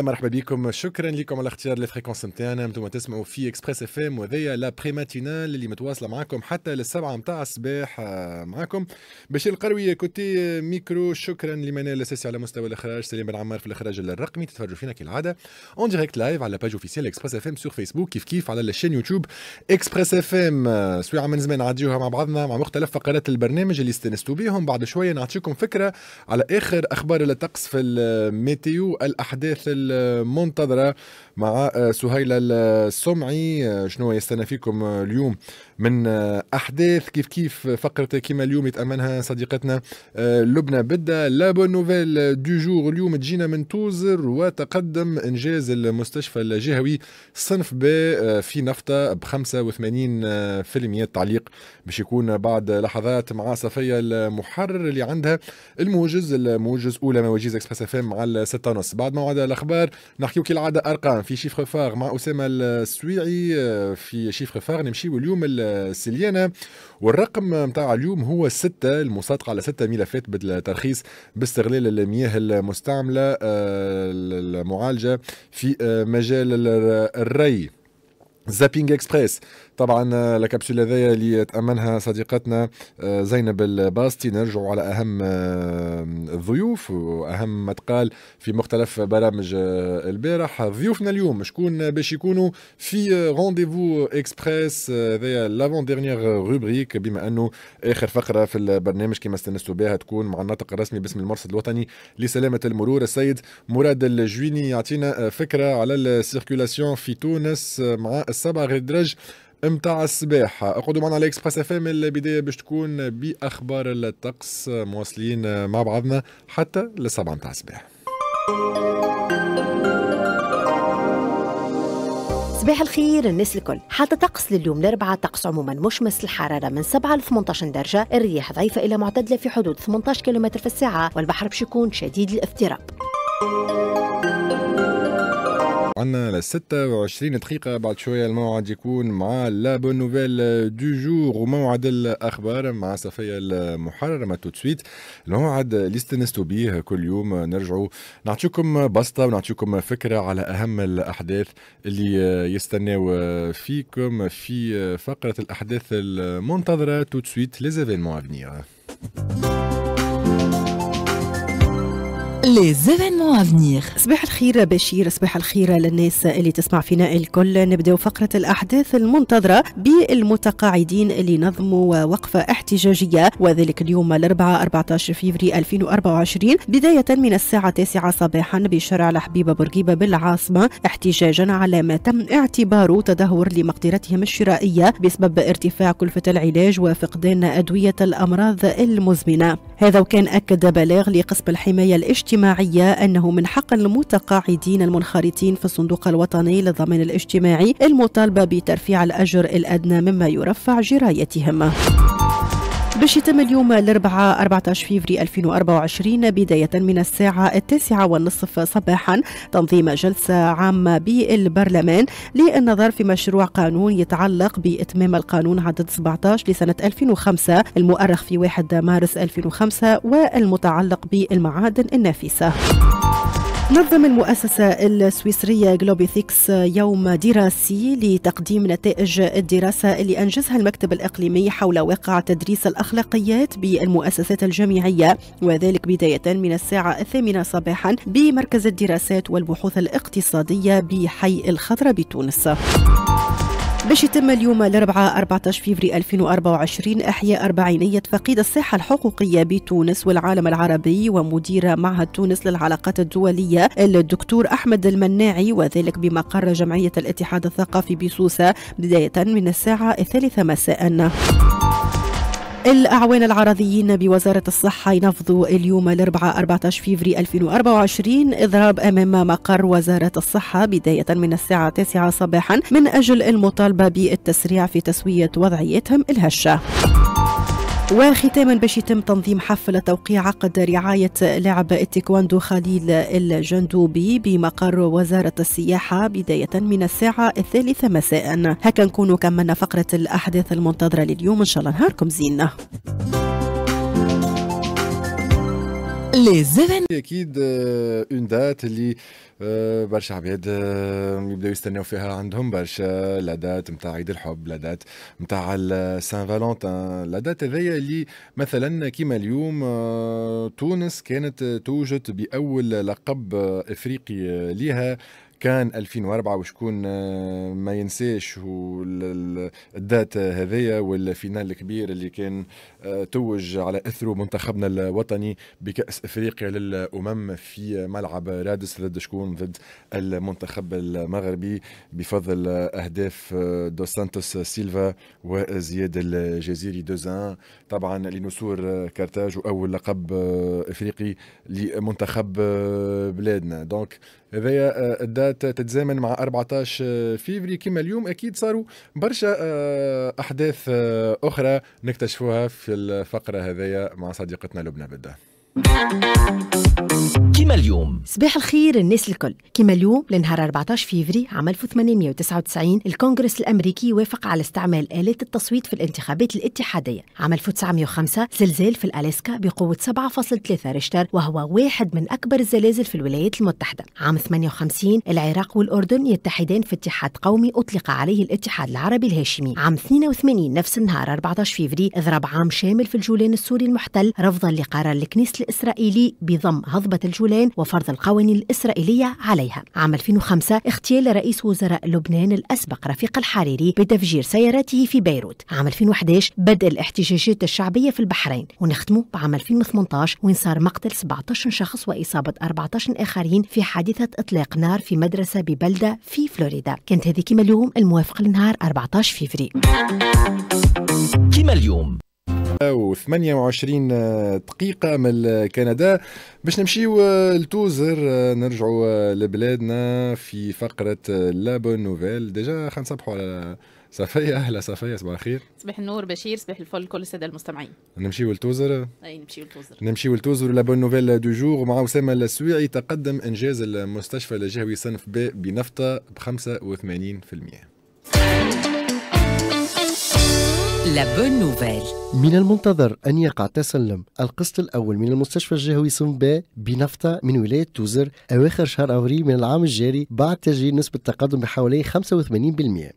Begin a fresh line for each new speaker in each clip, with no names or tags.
مرحبا بكم شكرا لكم على اختيار لي فريكونس نتاعنا انتم تسمعوا في اكسبريس اف ام وذيا لا بريماتينال ماتينال اللي متواصله معكم حتى للسبعه نتاع الصباح آه، معاكم بشير القروي كوتي ميكرو شكرا لمنال الاساسي على مستوى الاخراج سليم بن عمار في الاخراج الرقمي تتفرجوا فينا كالعاده اون ديريكت لايف على باج اوفيسيال اكسبريس اف ام سور فيسبوك كيف كيف على الشين يوتيوب اكسبريس اف ام آه، سويعه من زمان نعديوها مع بعضنا مع مختلف فقرات البرنامج اللي استنستوا بهم بعد شويه نعطيكم فكره على اخر اخبار الطقس في الميتيو الاحداث المنتظرة مع آه، سهيلة السمعي آه، شنو يستنى فيكم آه، اليوم من أحداث كيف كيف فقرة كيما اليوم يتأمنها صديقتنا لبنى بدا لا بون نوفيل دو جور اليوم تجينا من توزر وتقدم إنجاز المستشفى الجهوي صنف ب في نفطة ب 85% تعليق باش يكون بعد لحظات مع صفية المحرر اللي عندها الموجز الموجز أولى مواجيز اكسبريس اف ام على 6 ونص بعد موعد الأخبار نحكيو كالعادة أرقام في شيفر فار مع أسامة السويعي آه، في شيفر فار نمشيو اليوم السليانة والرقم نتاع اليوم هو ستة المصادقة على ستة ملفات بالترخيص باستغلال المياه المستعملة آه، المعالجة في آه، مجال الري زابينج اكسبريس طبعا الكبسولة آه، هذايا اللي تأمنها صديقتنا آه، زينب الباستي نرجع على أهم الضيوف آه، وأهم ما تقال في مختلف برامج البارح ضيوفنا اليوم شكون باش يكونوا في رونديفو اكسبريس هذايا لافون ديرنيير روبريك بما انه اخر فقره في البرنامج كما استنستوا بها تكون مع الناطق الرسمي باسم المرصد الوطني لسلامه المرور السيد مراد الجويني يعطينا فكره على السيركولاسيون في تونس مع السبع درج متاع الصباح اقعدوا معنا على اكسبريس اف ام البداية باش تكون بأخبار الطقس مواصلين مع بعضنا حتى للسبعة متاع الصباح
صباح الخير الناس الكل حتى طقس لليوم الاربعاء طقس عموما مشمس الحراره من 7 ل 18 درجه الرياح ضعيفه الى معتدله في حدود 18 كيلومتر في الساعه والبحر باش يكون شديد الافتراق
عندنا 26 دقيقة بعد شوية الموعد يكون مع لا بون نوفيل دو جور وموعد الأخبار مع صفية المحررة ما تو سويت الموعد اللي استنستوا به كل يوم نرجعوا نعطيكم بسطة ونعطيكم فكرة على أهم الأحداث اللي يستناو فيكم في فقرة الأحداث المنتظرة تو سويت ليزيفينمون افنيغ
Les événements à venir صباح الخير بشير صباح الخير للناس اللي تسمع فينا الكل نبداو فقرة الأحداث المنتظرة بالمتقاعدين اللي نظموا وقفة احتجاجية وذلك اليوم الأربعاء 14 فيفري 2024 بداية من الساعة 9 صباحا بشارع الحبيبة بورقيبة بالعاصمة احتجاجا على ما تم اعتباره تدهور لمقدرتهم الشرائية بسبب ارتفاع كلفة العلاج وفقدان أدوية الأمراض المزمنة هذا وكان أكد بلاغ لقسم الحماية الاجتماعية الاجتماعية أنه من حق المتقاعدين المنخرطين في الصندوق الوطني للضمان الاجتماعي المطالبة بترفيع الأجر الأدنى مما يرفع جرايتهم باش يتم اليوم الأربعاء 14 فيفري 2024 بداية من الساعة التاسعة والنصف صباحا تنظيم جلسة عامة بالبرلمان للنظر في مشروع قانون يتعلق بإتمام القانون عدد 17 لسنة 2005 المؤرخ في 1 مارس 2005 والمتعلق بالمعادن النافسة. نظم المؤسسة السويسرية جلوبيثيكس يوم دراسي لتقديم نتائج الدراسة اللي أنجزها المكتب الإقليمي حول واقع تدريس الأخلاقيات بالمؤسسات الجامعية وذلك بداية من الساعة الثامنة صباحا بمركز الدراسات والبحوث الاقتصادية بحي الخضرة بتونس باش يتم اليوم الأربعاء 14 فيفري 2024 إحياء أربعينية فقيد الصحة الحقوقية بتونس والعالم العربي ومدير معهد تونس للعلاقات الدولية الدكتور أحمد المناعي وذلك بمقر جمعية الاتحاد الثقافي بسوسة بداية من الساعة الثالثة مساءً. الأعوان العرضيين بوزارة الصحة ينفضوا اليوم الأربعاء 14 فيفري 2024 إضراب أمام مقر وزارة الصحة بداية من الساعة 9 صباحا من أجل المطالبة بالتسريع في تسوية وضعيتهم الهشة وختاما باش يتم تنظيم حفل توقيع عقد رعاية لعب التيكواندو خليل الجندوبي بمقر وزارة السياحة بداية من الساعة الثالثة مساء هكا نكونوا كملنا فقرة الأحداث المنتظرة لليوم إن شاء الله نهاركم زين
لي زيفن اكيد اون دات اللي برشا عباد يبداو يستناو فيها عندهم برشا لا دات نتاع عيد الحب لا دات نتاع سان فالونتان لا دات هذيا اللي مثلا كيما اليوم تونس كانت توجد باول لقب افريقي لها كان 2004 وشكون آه، ما ينساش الدات هذايا والفينال الكبير اللي كان آه، توج على اثره منتخبنا الوطني بكاس افريقيا للامم في ملعب رادس ضد شكون ضد المنتخب المغربي بفضل اهداف آه، دو سانتوس سيلفا وزياد الجزيري دوزان طبعا لنسور كارتاج واول لقب افريقي لمنتخب بلادنا دونك هذايا الدات كانت تتزامن مع 14 فيفري كما اليوم اكيد صاروا برشا آه، احداث آه، اخرى نكتشفوها في الفقره هذه مع صديقتنا لبنى بده كيما اليوم
صباح الخير الناس الكل كيما اليوم لنهار 14 فيفري عام 1899 الكونغرس الامريكي وافق على استعمال آلات التصويت في الانتخابات الاتحادية عام 1905 زلزال في الألاسكا بقوة 7.3 ريشتر وهو واحد من أكبر الزلازل في الولايات المتحدة عام 58 العراق والأردن يتحدان في اتحاد قومي أطلق عليه الاتحاد العربي الهاشمي عام 82 نفس النهار 14 فيفري اضرب عام شامل في الجولان السوري المحتل رفضا لقرار الكنيسه الإسرائيلي بضم هضبة الجولان جولان وفرض القوانين الإسرائيلية عليها عام 2005 اغتيال رئيس وزراء لبنان الأسبق رفيق الحريري بتفجير سيارته في بيروت عام 2011 بدء الاحتجاجات الشعبية في البحرين ونختمه بعام 2018 وين صار مقتل 17 شخص وإصابة 14 آخرين في حادثة إطلاق نار في مدرسة ببلدة في فلوريدا كانت هذه كما اليوم الموافق لنهار 14 فيفري
كما اليوم و28 آه، دقيقة من آه، كندا باش نمشيو آه، لتوزر نرجعوا لبلادنا في فقرة لا بون نوفيل ديجا خلينا نصبحوا على صفية أهلا صفية صباح الخير
صباح النور بشير صباح الفل كل السادة المستمعين
نمشيو لتوزر أي نمشيو لتوزر نمشيو لتوزر بون نوفيل دو جور مع أسامة السويعي تقدم إنجاز المستشفى الجهوي صنف ب بنفطة ب 85%
من المنتظر أن يقع تسلم القسط الأول من المستشفى الجهوي سنبا بنفطة من ولاية توزر أواخر شهر أبريل من العام الجاري بعد تسجيل نسبة تقدم بحوالي 85%.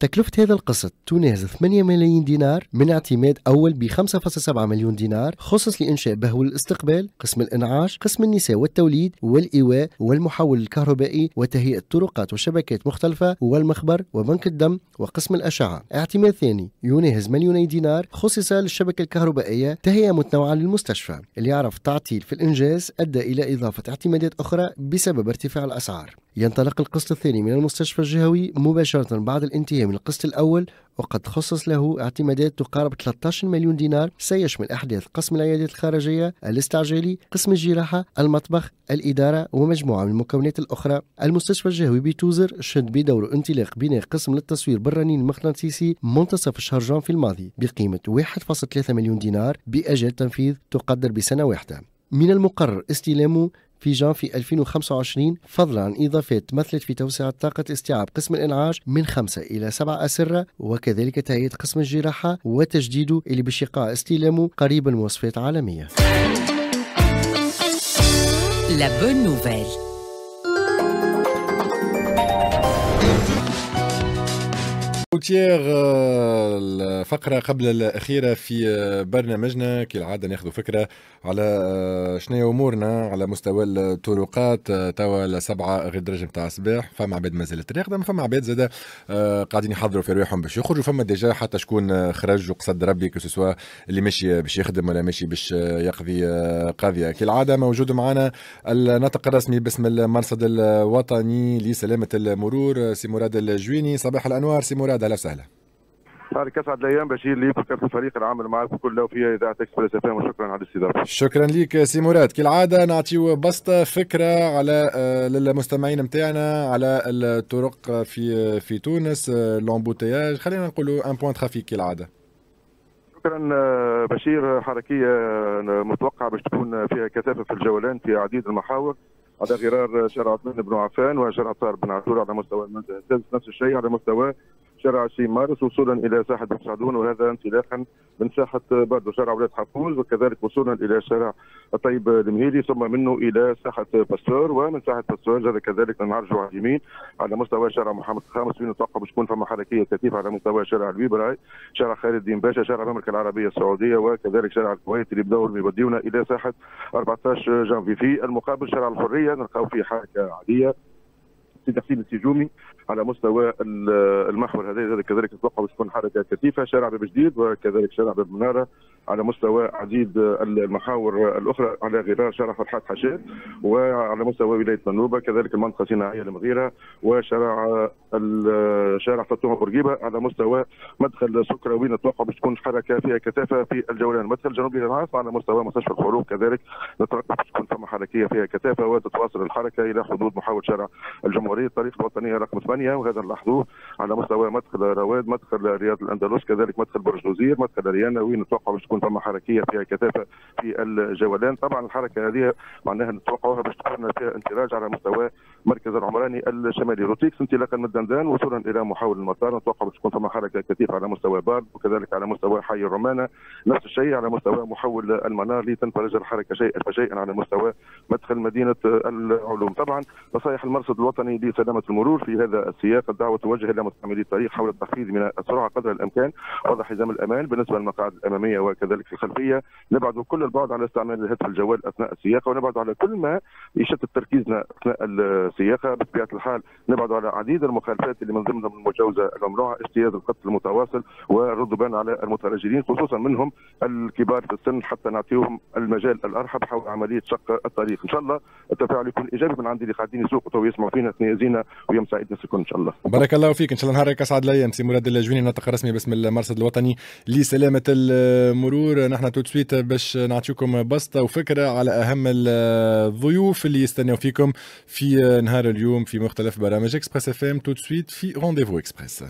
تكلفة هذا القسط تناهز 8 ملايين دينار من اعتماد أول ب 5.7 مليون دينار خصص لإنشاء بهو الاستقبال، قسم الإنعاش، قسم النساء والتوليد والإيواء والمحول الكهربائي وتهيئة طرقات وشبكات مختلفة والمخبر وبنك الدم وقسم الأشعة. اعتماد ثاني يناهز مليوني دينار خصص للشبكة الكهربائية تهيئة متنوعة للمستشفى اللي يعرف تعطيل في الإنجاز أدى إلى إضافة اعتمادات أخرى بسبب ارتفاع الأسعار ينطلق القسط الثاني من المستشفى الجهوي مباشرة بعد الانتهاء من القسط الأول وقد خصص له اعتمادات تقارب 13 مليون دينار سيشمل أحداث قسم العيادات الخارجية الاستعجالي قسم الجراحة المطبخ الإدارة ومجموعة من المكونات الأخرى المستشفى الجهوي بتوزر شد بدور انطلاق بناء قسم للتصوير بالرنين المغناطيسي منتصف شهر جون في الماضي بقيمة 1.3 مليون دينار بأجل تنفيذ تقدر بسنة واحدة من المقرر استلامه في جانفي 2025 فضلا عن إضافة تمثلت في توسعة طاقة استيعاب قسم الإنعاش من خمسة إلى سبعة أسرة وكذلك تهيئة قسم الجراحة وتجديده اللي بشقاء استلامه قريبا المواصفات عالمية
La bonne nouvelle. روتيير آه، الفقرة قبل الأخيرة في آه، برنامجنا كالعادة ناخذ فكرة على آه، شنو أمورنا على مستوى الطرقات توا السبعة غير درجة نتاع الصباح فما عباد مازالت راقدة فما عباد زادة قاعدين يحضروا في رواحهم باش يخرجوا فما ديجا حتى شكون خرج وقصد ربي كو اللي ماشي باش يخدم ولا ماشي باش يقضي قضية كالعادة موجود معنا الناطق الرسمي باسم المرصد الوطني لسلامة المرور سي مراد الجويني صباح الأنوار سي مراد اهلا سهله
بارك اسعد الايام بشير ليك وكابتن الفريق العامل معاك كله في اذاعه اكسبريس فهم وشكرا على الاستضافه.
شكرا ليك سي مراد كالعاده نعطيو بسطه فكره على آه، للمستمعين نتاعنا على الطرق في آه، في تونس لومبوتياج آه، خلينا نقولوا ان بوان ترافيك كالعاده.
شكرا بشير حركيه متوقعه باش تكون فيها كثافه في الجولان في عديد المحاور على غرار شارع عثمان بن عفان وشارع طار بن عثور على مستوى المنزل نفس الشيء على مستوى شارع 20 مارس وصولا الى ساحه بورسعيدون وهذا انطلاقا من ساحه برضه شارع ولاد حفوز وكذلك وصولا الى شارع الطيب المهيدي ثم منه الى ساحه باستور ومن ساحه باستور هذا كذلك نعرجوا على اليمين على مستوى شارع محمد الخامس في نتوقع باش تكون فما حركيه كثيفه على مستوى شارع البيبراي شارع خالد الدين باشا شارع المملكه العربيه السعوديه وكذلك شارع الكويت اللي بدور يوديونا الى ساحه 14 جانفي في المقابل شارع الحريه نلقاو فيه حركه عاديه السيد حسين السجومي على مستوى المحور هذا كذلك اتوقع تكون حركه كثيفه شارع باب جديد وكذلك شارع باب مناره على مستوى عديد المحاور الاخرى على غرار شارع فرحات حشاد وعلى مستوى ولايه منوبه كذلك المنطقه الصناعيه المغيره وشارع شارع فتوح بورقيبه على مستوى مدخل سكراوي نتوقع باش تكون حركه فيها كثافه في الجولان مدخل جنوبي للعاصمه على مستوى مستشفى الحروب كذلك نتوقع باش تكون فما حركيه فيها كثافه وتتواصل الحركه الى حدود محاور شارع الجمهوريه الطريق الوطنيه رقم 8 وهذا نلاحظوه على مستوى مدخل رواد مدخل رياض الاندلس كذلك مدخل برج نزير مدخل ريانا وين نتوقع باش تكون ثم حركيه فيها كثافه في الجولان طبعا الحركه هذه معناها نتوقعوها باش تكون فيها انتراج على مستوى مركز العمراني الشمالي روتيكس انطلاقا من الدندان وصولا الى محاول المطار نتوقع باش تكون ثم حركه كثيفه على مستوى بارد وكذلك على مستوى حي الرمانه نفس الشيء على مستوى محول المنار لتنفرج الحركه شيئا فشيئا على مستوى مدخل مدينه العلوم طبعا نصائح المرصد الوطني لسلامه المرور في هذا السياق الدعوه توجه الى مستعملي الطريق حول التخفيض من السرعه قدر الامكان وضع حزام الامان بالنسبه للمقاعد الاماميه وك كذلك في الخلفيه نبعد كل البعد على استعمال الهاتف الجوال اثناء السياقه ونبعد على كل ما يشتت تركيزنا اثناء السياقه بطبيعه الحال نبعد على عديد المخالفات اللي من ضمنها المجاوزه الممنوعه اجتياز القتل المتواصل والردبان على المتراجلين خصوصا منهم الكبار في السن حتى نعطيهم المجال الارحب حول عمليه شق الطريق ان شاء الله التفاعل يكون ايجابي من عندي اللي قاعدين يسوقوا ويسمعوا فينا زينة ويوم سعيد نسكن ان شاء الله بارك
الله فيك ان شاء الله نهارك اسعد الأيام سي مراد الجويني الناطق الرسمي باسم المرصد الوطني لسلامه المرور مرور نحن تو سويت باش نعطيكم بسطه وفكره على اهم الضيوف اللي يستناو فيكم في نهار اليوم في مختلف برامج اكسبريس اف ام تو سويت في رونديفو اكسبريس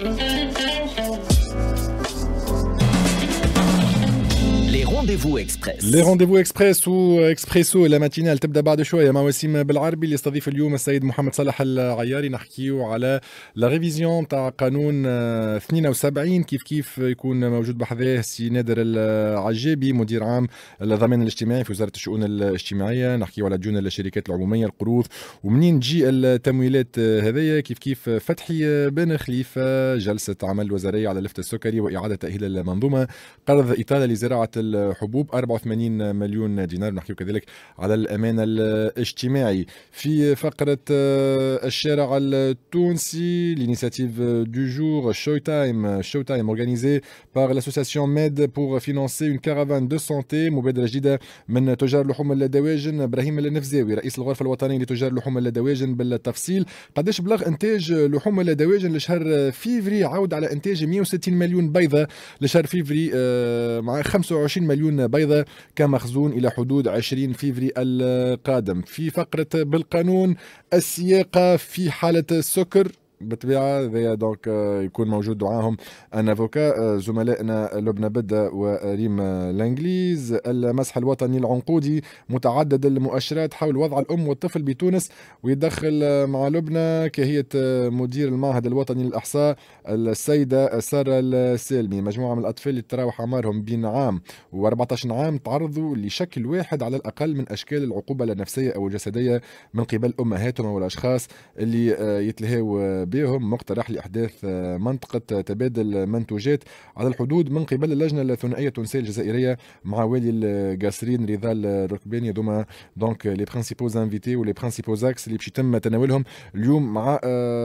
rendez-vous اكسبريس لي rendez-vous اكسبريس واكسبريسو لا ماتينال تبدا بعد شويه مع وسيم بالعربي اللي يستضيف اليوم السيد محمد صلاح العياري نحكيو على لا ريفيزيون تاع قانون 72 كيف كيف يكون موجود بحذاه سي نادر العجابي مدير عام الضمان الاجتماعي في وزاره الشؤون الاجتماعيه نحكيو على ديون الشركات العموميه القروض ومنين تجي التمويلات هذايا كيف كيف فتحي بن خليفه جلسه عمل وزاريه على لفت السكري واعاده تاهيل المنظومه قرض ايطاليا لزراعه الحب الحبوب 84 مليون دينار نحكيو كذلك على الامان الاجتماعي في فقره آه، الشارع التونسي لينيسياتيف دو جور شو تايم شو تايم اورغانيزي بار لاسوسياسيون ميد بور فينانسي اون كارافان دو سونتي مبادره جديده من تجار لحوم الدواجن ابراهيم النفزاوي رئيس الغرفه الوطنيه لتجار لحوم الدواجن بالتفصيل قداش بلغ انتاج لحوم الدواجن لشهر فيفري عاود على انتاج 160 مليون بيضه لشهر فيفري آه، مع 25 مليون مليون بيضة كمخزون إلى حدود 20 فيفري القادم في فقرة بالقانون السياقة في حالة السكر بالطبيعه ذي دونك آه، يكون موجود معاهم ان افوكا آه، زملائنا لبنى بدا وريم الانجليز المسح الوطني العنقودي متعدد المؤشرات حول وضع الام والطفل بتونس ويدخل مع لبنى كهية آه، مدير المعهد الوطني للاحصاء السيده ساره السالمي مجموعه من الاطفال اللي تراوح اعمارهم بين عام و14 عام تعرضوا لشكل واحد على الاقل من اشكال العقوبه النفسيه او الجسديه من قبل امهاتهم او الاشخاص اللي يتلهاو بهم مقترح لاحداث آه، منطقه آه، تبادل منتوجات على الحدود من قبل اللجنه الثنائيه التونسيه الجزائريه مع والي القاسرين آه، رضا الركباني دوما دونك لي برانسيبو انفيتي ولي برانسيبو زاكس اللي باش يتم تناولهم اليوم مع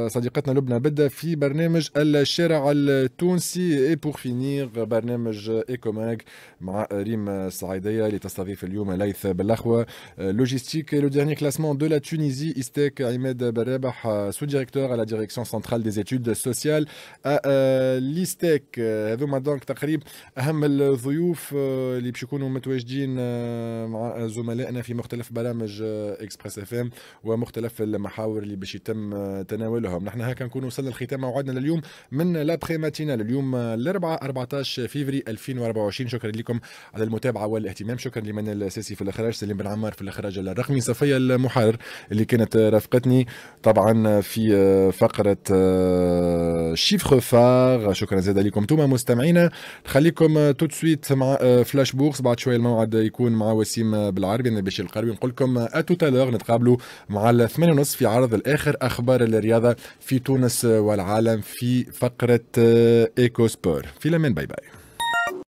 صديقتنا لبنى بدا في برنامج الشارع التونسي اي بور فينيغ برنامج ايكوماك مع ريم السعيديه اللي تستضيف اليوم ليث بالاخوه لوجيستيك لو ديرني كلاسمون دو لا تونيزي استيك عماد بالرابح سو ديريكتور على ديريكتور direction centrale des études sociales ليستيك euh, euh, هذوما دونك تقريبا اهم الضيوف آه، اللي باش يكونوا متواجدين آه، مع زملائنا في مختلف برامج اكسبريس اف ام ومختلف المحاور اللي باش يتم آه، تناولهم نحن هكا نكون وصلنا لختام موعدنا لليوم من لابخي ماتينال اليوم الاربعاء 14 فيفري 2024 شكرا لكم على المتابعه والاهتمام شكرا لمن الساسي في الاخراج سليم بن عمار في الاخراج الرقمي صفيه المحرر اللي كانت رافقتني طبعا في فقره فقره آه، شيفر فار شكرا زاد لكم انتم مستمعينا نخليكم تو سويت مع فلاش آه، بورس بعد شويه الموعد يكون مع وسيم آه، بالعربي انا القربي نقول لكم اتو تالور نتقابلوا مع الثمانية ونص في عرض الاخر اخبار الرياضه
في تونس والعالم في فقره ايكو سبور في لمن باي باي